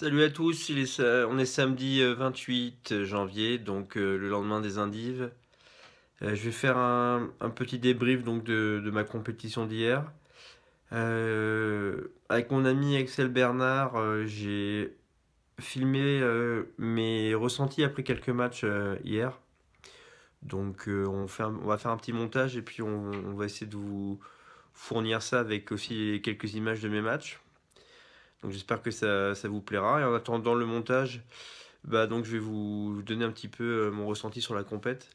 Salut à tous, on est samedi 28 euh, euh, janvier, donc euh, le lendemain des Indives. je vais faire un, petit débrief donc, de, ma compétition d'hier. avec mon ami Axel Bernard, j'ai filmé mes ressentis après quelques matchs hier. Donc on, va faire un petit montage et puis on, on va essayer de vous fournir ça avec aussi quelques images de mes matchs. Donc j'espère que ça, vous plaira. Et en attendant le montage, bah donc je vais vous donner un petit peu euh, mon ressenti sur la compète.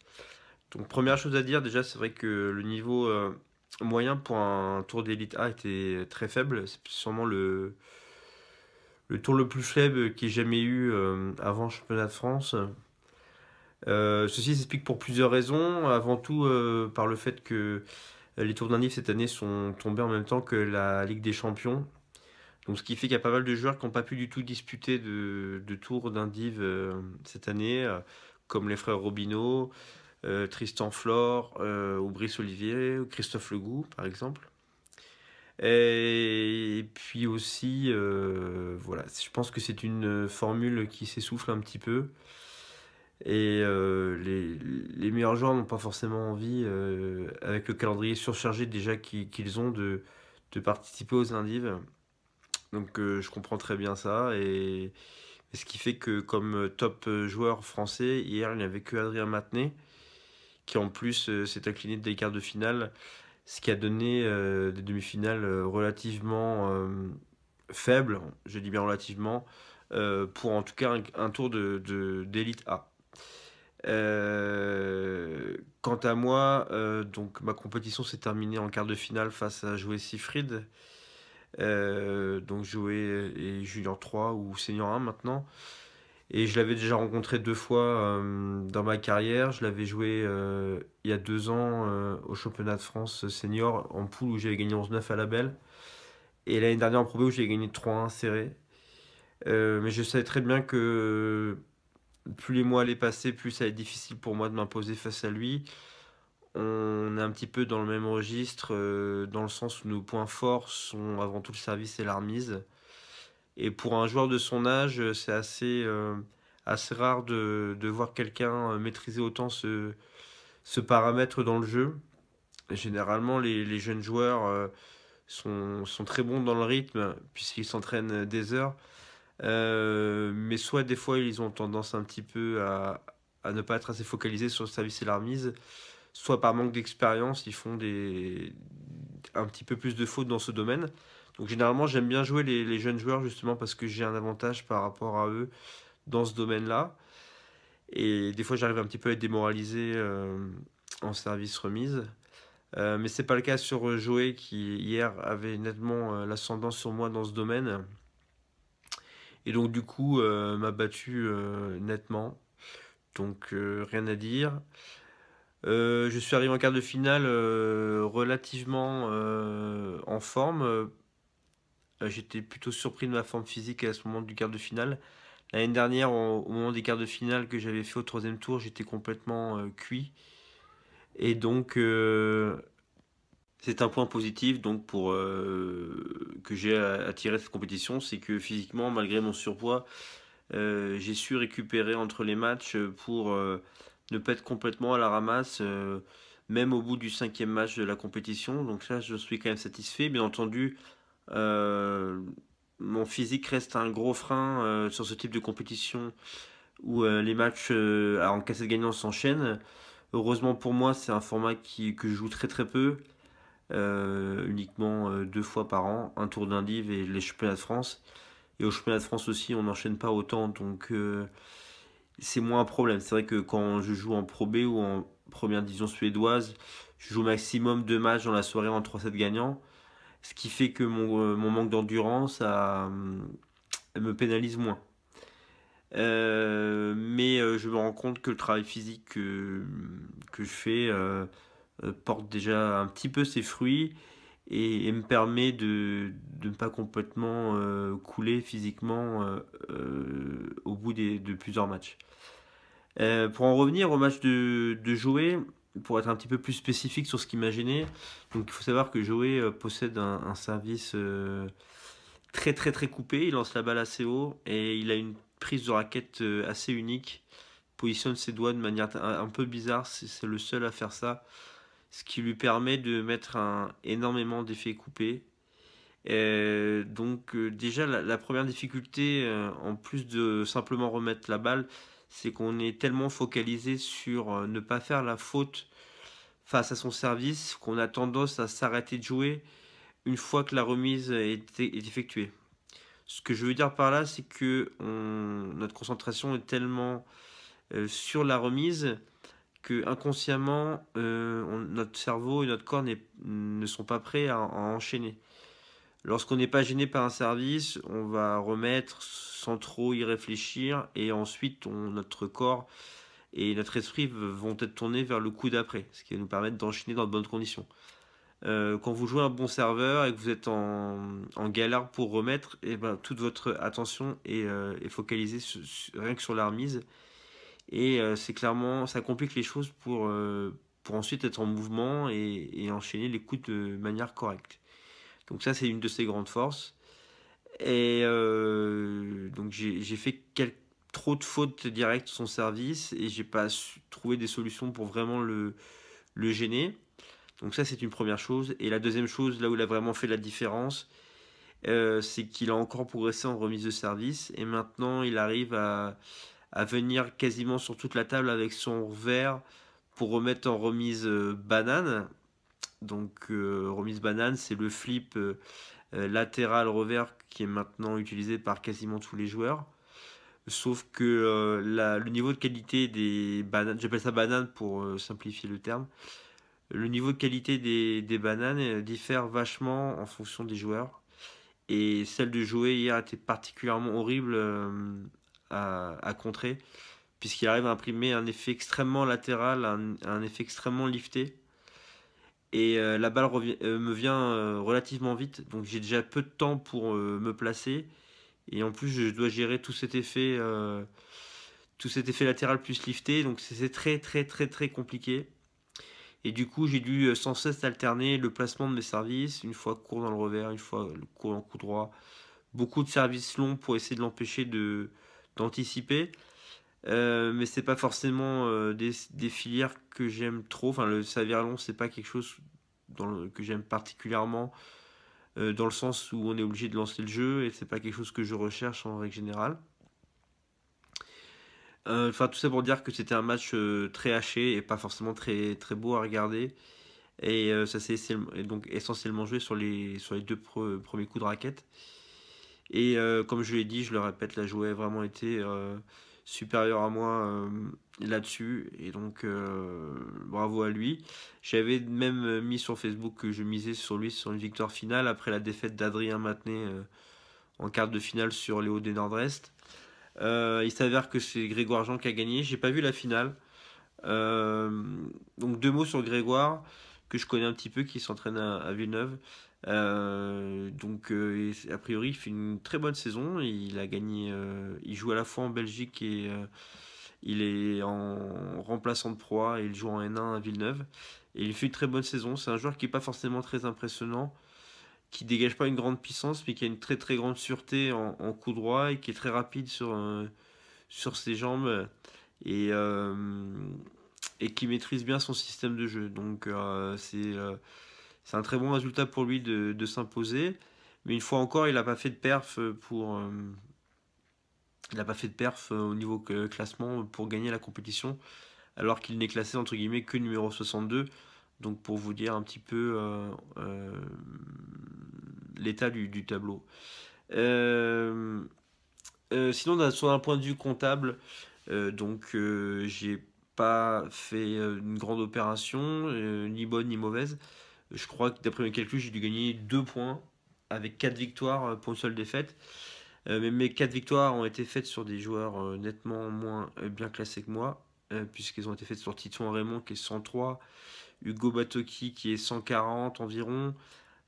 Donc première chose à dire, déjà c'est vrai que le niveau euh, moyen pour un tour d'élite A était très faible. C'est sûrement le, le tour le plus faible qui ait jamais eu euh, avant le championnat de France. ceci s'explique pour plusieurs raisons. Avant tout par le fait que les tours livre cette année sont tombés en même temps que la Ligue des Champions. Donc, ce qui fait qu'il y a pas mal de joueurs qui n'ont pas pu du tout disputer de, tours tour euh, cette année, euh, comme les frères Robineau, euh, Tristan Flore, aubry Olivier, Christophe Legout, par exemple. Et, puis aussi, voilà, je pense que c'est une formule qui s'essouffle un petit peu. Et les, meilleurs joueurs n'ont pas forcément envie, avec le calendrier surchargé déjà qu'ils ont, de, de participer aux indives. Donc euh, je comprends très bien ça. Et... ce qui fait que comme euh, top euh, joueur français, hier il n'y avait que Adrien Matenet, qui en plus s'est incliné des quarts de finale, ce qui a donné des demi-finales relativement faibles, je dis bien relativement, pour en tout cas un, tour d'élite de, A. quant à moi, donc ma compétition s'est terminée en quart de finale face à jouer Sifried. Euh, donc joué et junior 3 ou senior 1 maintenant. Et je l'avais déjà rencontré deux fois euh, dans ma carrière. Je l'avais joué euh, il y a deux ans au championnat de France senior en poule où j'avais gagné 11-9 à la belle. Et l'année dernière en probé où j'ai gagné 3-1 serré. mais je savais très bien que plus les mois allaient passer, plus ça allait être difficile pour moi de m'imposer face à lui on est un petit peu dans le même registre, euh, dans le sens où nos points forts sont avant tout le service et la remise. Et pour un joueur de son âge, euh, c'est euh, assez, rare de, voir quelqu'un maîtriser autant ce, paramètre dans le jeu. Généralement, les, jeunes joueurs sont, très bons dans le rythme, puisqu'ils s'entraînent des heures. mais soit des fois, ils ont tendance un petit peu à, à ne pas être assez focalisés sur le service et la remise soit par manque d'expérience, ils font des, un petit peu plus de fautes dans ce domaine. Donc généralement, j'aime bien jouer les, jeunes joueurs justement parce que j'ai un avantage par rapport à eux dans ce domaine-là. Et des fois, j'arrive un petit peu à être démoralisé euh, en service remise. Mais euh, mais c'est pas le cas sur euh, Joey qui hier avait nettement l'ascendant l'ascendance sur moi dans ce domaine. Et donc du coup m'a battu nettement. Donc rien à dire. Euh, je suis arrivé en quart de finale euh, relativement euh, en forme. J'étais plutôt surpris de ma forme physique à ce moment du quart de finale. L'année dernière, au moment des quarts de finale que j'avais fait au troisième tour, j'étais complètement cuit. Et donc, c'est un point positif donc pour, que j'ai attiré cette compétition, c'est que physiquement, malgré mon surpoids, j'ai su récupérer entre les matchs pour ne peut être complètement à la ramasse, euh, même au bout du cinquième match de la compétition. Donc ça, je suis quand même satisfait. Bien entendu, euh, mon physique reste un gros frein euh, sur ce type de compétition où les matchs en cassette gagnant s'enchaînent. Heureusement pour moi, c'est un format que je joue très très peu, uniquement deux fois par an, un tour d'Indive et les championnats de France. Et au championnat de France aussi, on n'enchaîne pas autant, donc c'est moins un problème. C'est vrai que quand je joue en Pro B ou en première division suédoise, je joue maximum deux matchs dans la soirée en 3-7 gagnants. Ce qui fait que mon, euh, manque d'endurance euh, me pénalise moins. Euh, mais je me rends compte que le travail physique que, je fais porte déjà un petit peu ses fruits et, me permet de, ne pas complètement euh, couler physiquement euh, euh, au bout de plusieurs matchs. pour en revenir au match de, de pour être un petit peu plus spécifique sur ce qu'il m'a gêné, donc il faut savoir que Joey possède un, service très très très coupé, il lance la balle assez haut et il a une prise de raquette assez unique, positionne ses doigts de manière un peu bizarre, c'est le seul à faire ça ce qui lui permet de mettre un, énormément d'effets coupés. Euh, donc euh, déjà la, première difficulté, euh, en plus de simplement remettre la balle, c'est qu'on est tellement focalisé sur ne pas faire la faute face à son service qu'on a tendance à s'arrêter de jouer une fois que la remise est, effectuée. Ce que je veux dire par là, c'est que notre concentration est tellement sur la remise que inconsciemment, euh, notre cerveau et notre corps ne sont pas prêts à, enchaîner. Lorsqu'on n'est pas gêné par un service, on va remettre sans trop y réfléchir et ensuite notre corps et notre esprit vont être tournés vers le coup d'après, ce qui va nous permettre d'enchaîner dans de bonnes conditions. Euh, quand vous jouez un bon serveur et que vous êtes en, galère pour remettre, et eh ben, toute votre attention est, euh, focalisée rien que sur la remise et euh, c'est clairement, ça complique les choses pour, euh, pour ensuite être en mouvement et, enchaîner les coups de manière correcte. Donc ça, c'est une de ses grandes forces. Et euh, donc j'ai fait quelques, trop de fautes directes sur son service et j'ai pas trouvé des solutions pour vraiment le, le gêner. Donc ça, c'est une première chose. Et la deuxième chose, là où il a vraiment fait la différence, c'est qu'il a encore progressé en remise de service et maintenant il arrive à, à venir quasiment sur toute la table avec son revers pour remettre en remise euh, banane. Donc euh, remise banane, c'est le flip euh, latéral revers qui est maintenant utilisé par quasiment tous les joueurs. Sauf que le niveau de qualité des bananes, j'appelle ça banane pour simplifier le terme, le niveau de qualité des, des bananes diffère vachement en fonction des joueurs. Et celle de jouer hier était particulièrement horrible à, contrer, puisqu'il arrive à imprimer un effet extrêmement latéral, un, effet extrêmement lifté. Et euh, la balle euh, me vient euh, relativement vite, donc j'ai déjà peu de temps pour me placer. Et en plus, je dois gérer tout cet effet, tout cet effet latéral plus lifté, donc c'est très très très très compliqué. Et du coup, j'ai dû sans cesse alterner le placement de mes services, une fois court dans le revers, une fois court en coup droit. Beaucoup de services longs pour essayer de l'empêcher de, d'anticiper. Euh, mais c'est pas forcément euh, des, filières que j'aime trop. Enfin, le long c'est pas quelque chose que j'aime particulièrement euh, dans le sens où on est obligé de lancer le jeu et c'est pas quelque chose que je recherche en règle générale. Enfin, tout ça pour dire que c'était un match très haché et pas forcément très, très beau à regarder. Et ça s'est donc essentiellement joué sur les, sur les deux premiers coups de raquette. Et euh, comme je l'ai dit, je le répète, la Joue a vraiment été euh, supérieure à moi euh, là-dessus. Et donc, bravo à lui. J'avais même mis sur Facebook que je misais sur lui sur une victoire finale après la défaite d'Adrien Matenet en quart de finale sur les hauts des Nord-Est. il s'avère que c'est Grégoire Jean qui a gagné. J'ai pas vu la finale. donc, deux mots sur Grégoire que je connais un petit peu qui s'entraîne à Villeneuve. Euh, donc euh, a priori il fait une très bonne saison. Il a gagné, euh, il joue à la fois en Belgique et il est en remplaçant de proie et il joue en N1 à Villeneuve. Et il fait une très bonne saison. C'est un joueur qui n'est pas forcément très impressionnant, qui dégage pas une grande puissance, mais qui a une très très grande sûreté en, en coup droit et qui est très rapide sur, sur ses jambes et, et qui maîtrise bien son système de jeu. Donc c'est c'est un très bon résultat pour lui de, s'imposer. Mais une fois encore, il n'a pas fait de perf pour. Euh, pas fait de perf au niveau classement pour gagner la compétition, alors qu'il n'est classé entre guillemets que numéro 62. Donc pour vous dire un petit peu euh, euh, l'état du, tableau. sinon, sur un point de vue comptable, donc j'ai pas fait une grande opération, ni bonne ni mauvaise. Je crois que d'après mes calculs, j'ai dû gagner 2 points avec 4 victoires euh, pour une seule défaite. Euh, mais mes 4 victoires ont été faites sur des joueurs euh, nettement moins bien classés que moi, puisqu'elles ont été faites sur Titouan Raymond qui est 103, Hugo Batoki qui est 140 environ,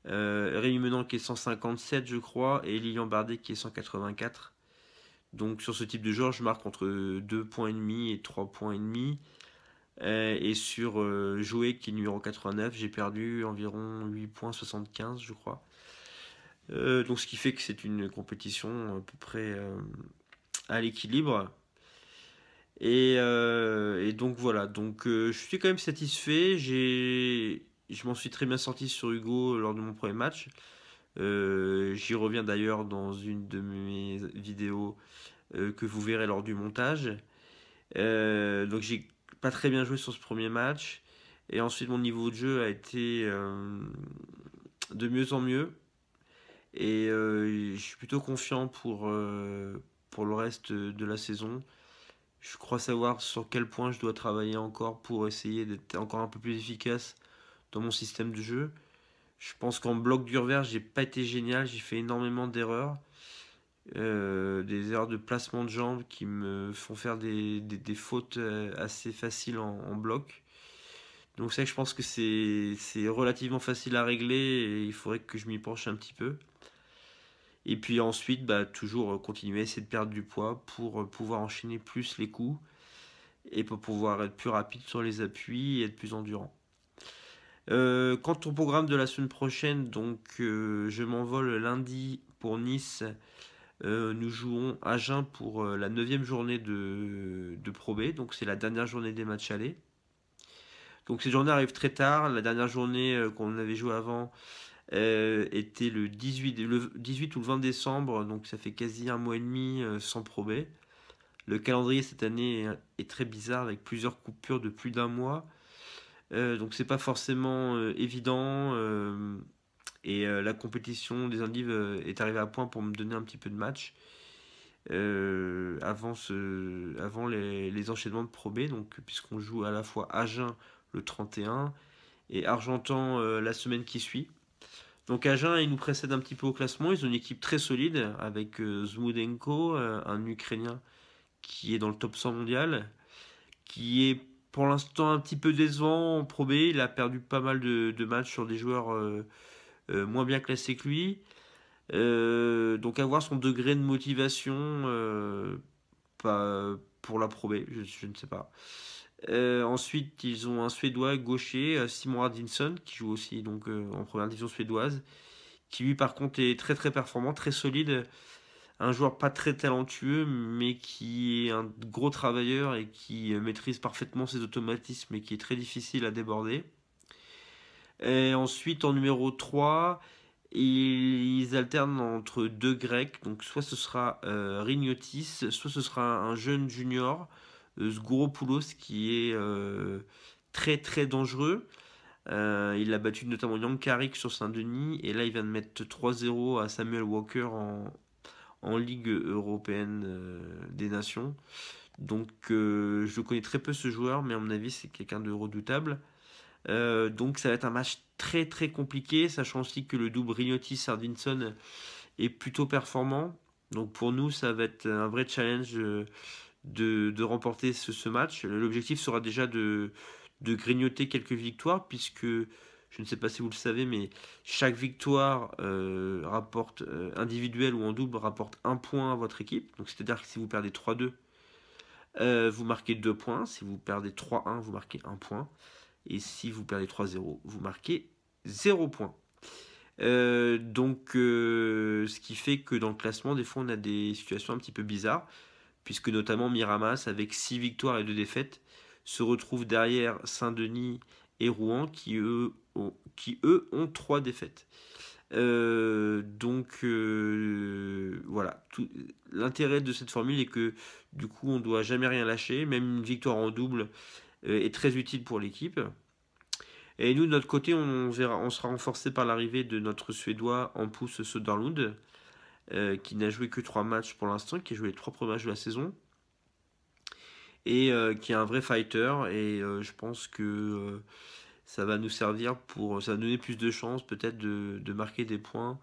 Rémi Menant qui est 157 je crois, et Lilian Bardet qui est 184. Donc sur ce type de joueur, je marque entre 2,5 et 3,5 points. Et demi. Euh, et sur euh, jouer qui est numéro 89, j'ai perdu environ 8,75 je crois. Euh, donc ce qui fait que c'est une compétition à peu près à l'équilibre. Et, donc voilà, donc je suis quand même satisfait. Je m'en suis très bien sorti sur Hugo lors de mon premier match. J'y reviens d'ailleurs dans une de mes vidéos que vous verrez lors du montage. donc j'ai pas très bien joué sur ce premier match. Et ensuite, mon niveau de jeu a été euh, de mieux en mieux. Et euh, je suis plutôt confiant pour, euh, pour le reste de la saison. Je crois savoir sur quel point je dois travailler encore pour essayer d'être encore un peu plus efficace dans mon système de jeu. Je pense qu'en bloc dur vert, j'ai pas été génial, j'ai fait énormément d'erreurs. Euh, des erreurs de placement de jambes qui me font faire des, fautes euh, assez faciles en, bloc. Donc ça je pense que c'est relativement facile à régler et il faudrait que je m'y penche un petit peu. Et puis ensuite, bah, toujours continuer, à essayer de perdre du poids pour pouvoir enchaîner plus les coups et pour pouvoir être plus rapide sur les appuis et être plus endurant. Euh, quant au programme de la semaine prochaine, donc je m'envole lundi pour Nice euh, nous jouons à jeun pour euh, la neuvième journée de, probé donc c'est la dernière journée des matchs allés. Donc ces journées arrivent très tard, la dernière journée euh, qu'on avait joué avant était le 18, le ou le 20 décembre, donc ça fait quasi un mois et demi sans Pro Le calendrier cette année est, est très bizarre avec plusieurs coupures de plus d'un mois, donc c'est pas forcément évident et euh, la compétition des Indives euh, est arrivée à point pour me donner un petit peu de match euh, avant, avant les, enchaînements de probé. puisqu'on joue à la fois Agen le 31 et Argentan la semaine qui suit. Donc Agen, il nous précède un petit peu au classement. Ils ont une équipe très solide avec Zmudenko, un Ukrainien qui est dans le top 100 mondial, qui est pour l'instant un petit peu décevant en Pro Il a perdu pas mal de, matchs sur des joueurs euh, moins bien classé que lui. Euh, donc avoir son degré de motivation euh, pas, pour la je, je, ne sais pas. ensuite, ils ont un Suédois gaucher, Simon Hardinson, qui joue aussi donc, en première division suédoise, qui lui par contre est très très performant, très solide, un joueur pas très talentueux, mais qui est un gros travailleur et qui maîtrise parfaitement ses automatismes et qui est très difficile à déborder. Et ensuite, en numéro 3, ils alternent entre deux Grecs. Donc, soit ce sera euh, Rignotis, soit ce sera un jeune junior, euh, qui est euh, très très dangereux. Euh, il a battu notamment Yankarik sur Saint-Denis. Et là, il vient de mettre 3-0 à Samuel Walker en, en Ligue européenne des nations. Donc, je connais très peu ce joueur, mais à mon avis, c'est quelqu'un de redoutable. Euh, donc ça va être un match très très compliqué, sachant aussi que le double Rignotti-Sardinson est plutôt performant. Donc pour nous, ça va être un vrai challenge euh, de, remporter ce, match. L'objectif sera déjà de, grignoter quelques victoires, puisque je ne sais pas si vous le savez, mais chaque victoire euh, rapporte individuel individuelle ou en double rapporte un point à votre équipe. Donc c'est-à-dire que si vous perdez 3-2, vous marquez deux points. Si vous perdez 3-1, vous marquez un point. Et si vous perdez 3-0, vous marquez 0 points. Euh, donc, euh, ce qui fait que dans le classement, des fois, on a des situations un petit peu bizarres, puisque notamment Miramas, avec 6 victoires et 2 défaites, se retrouve derrière Saint-Denis et Rouen, qui eux ont, qui, eux, ont 3 défaites. Euh, donc voilà, l'intérêt de cette formule est que du coup on ne doit jamais rien lâcher, même une victoire en double euh, est très utile pour l'équipe. Et nous, de notre côté, on, sera renforcé par l'arrivée de notre Suédois en pouce Soderlund, euh, qui n'a joué que trois matchs pour l'instant, qui a joué les 3 premiers matchs de la saison, et euh, qui est un vrai fighter. Et je pense que ça va nous servir pour. Ça va nous donner plus de chances, peut-être, de, marquer des points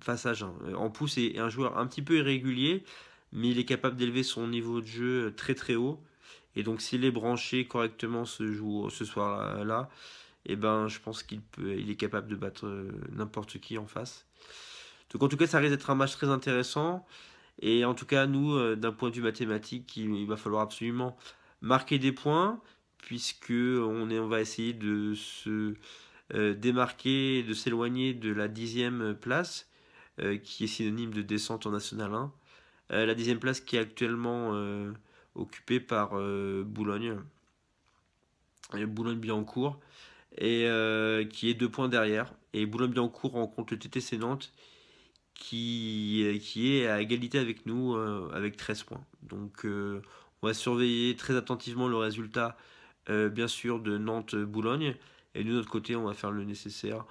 face à Jean. En pouce est un joueur un petit peu irrégulier, mais il est capable d'élever son niveau de jeu très très haut. Et donc s'il est branché correctement ce, jour, ce soir-là, eh ben, je pense qu'il il est capable de battre euh, n'importe qui en face. Donc en tout cas, ça risque d'être un match très intéressant. Et en tout cas, nous, euh, d'un point de vue mathématique, il, va falloir absolument marquer des points, puisque on, est, on va essayer de se euh, démarquer, de s'éloigner de la dixième place, qui est synonyme de descente en National 1. la dixième place qui est actuellement occupé par euh, Boulogne. boulogne biancourt et euh, qui est deux points derrière. Et boulogne biancourt rencontre le TTC Nantes qui, euh, qui est à égalité avec nous avec 13 points. Donc on va surveiller très attentivement le résultat bien sûr de Nantes-Boulogne et de notre côté on va faire le nécessaire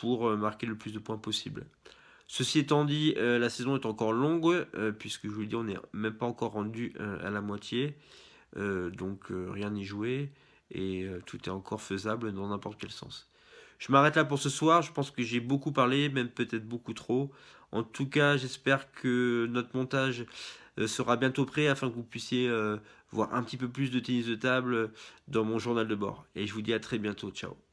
pour marquer le plus de points possible. Ceci étant dit, euh, la saison est encore longue, euh, puisque je vous le dis, on n'est même pas encore rendu euh, à la moitié. donc rien n'est joué, et tout est encore faisable dans n'importe quel sens. Je m'arrête là pour ce soir, je pense que j'ai beaucoup parlé, même peut-être beaucoup trop. En tout cas, j'espère que notre montage sera bientôt prêt afin que vous puissiez voir un petit peu plus de tennis de table dans mon journal de bord. Et je vous dis à très bientôt, ciao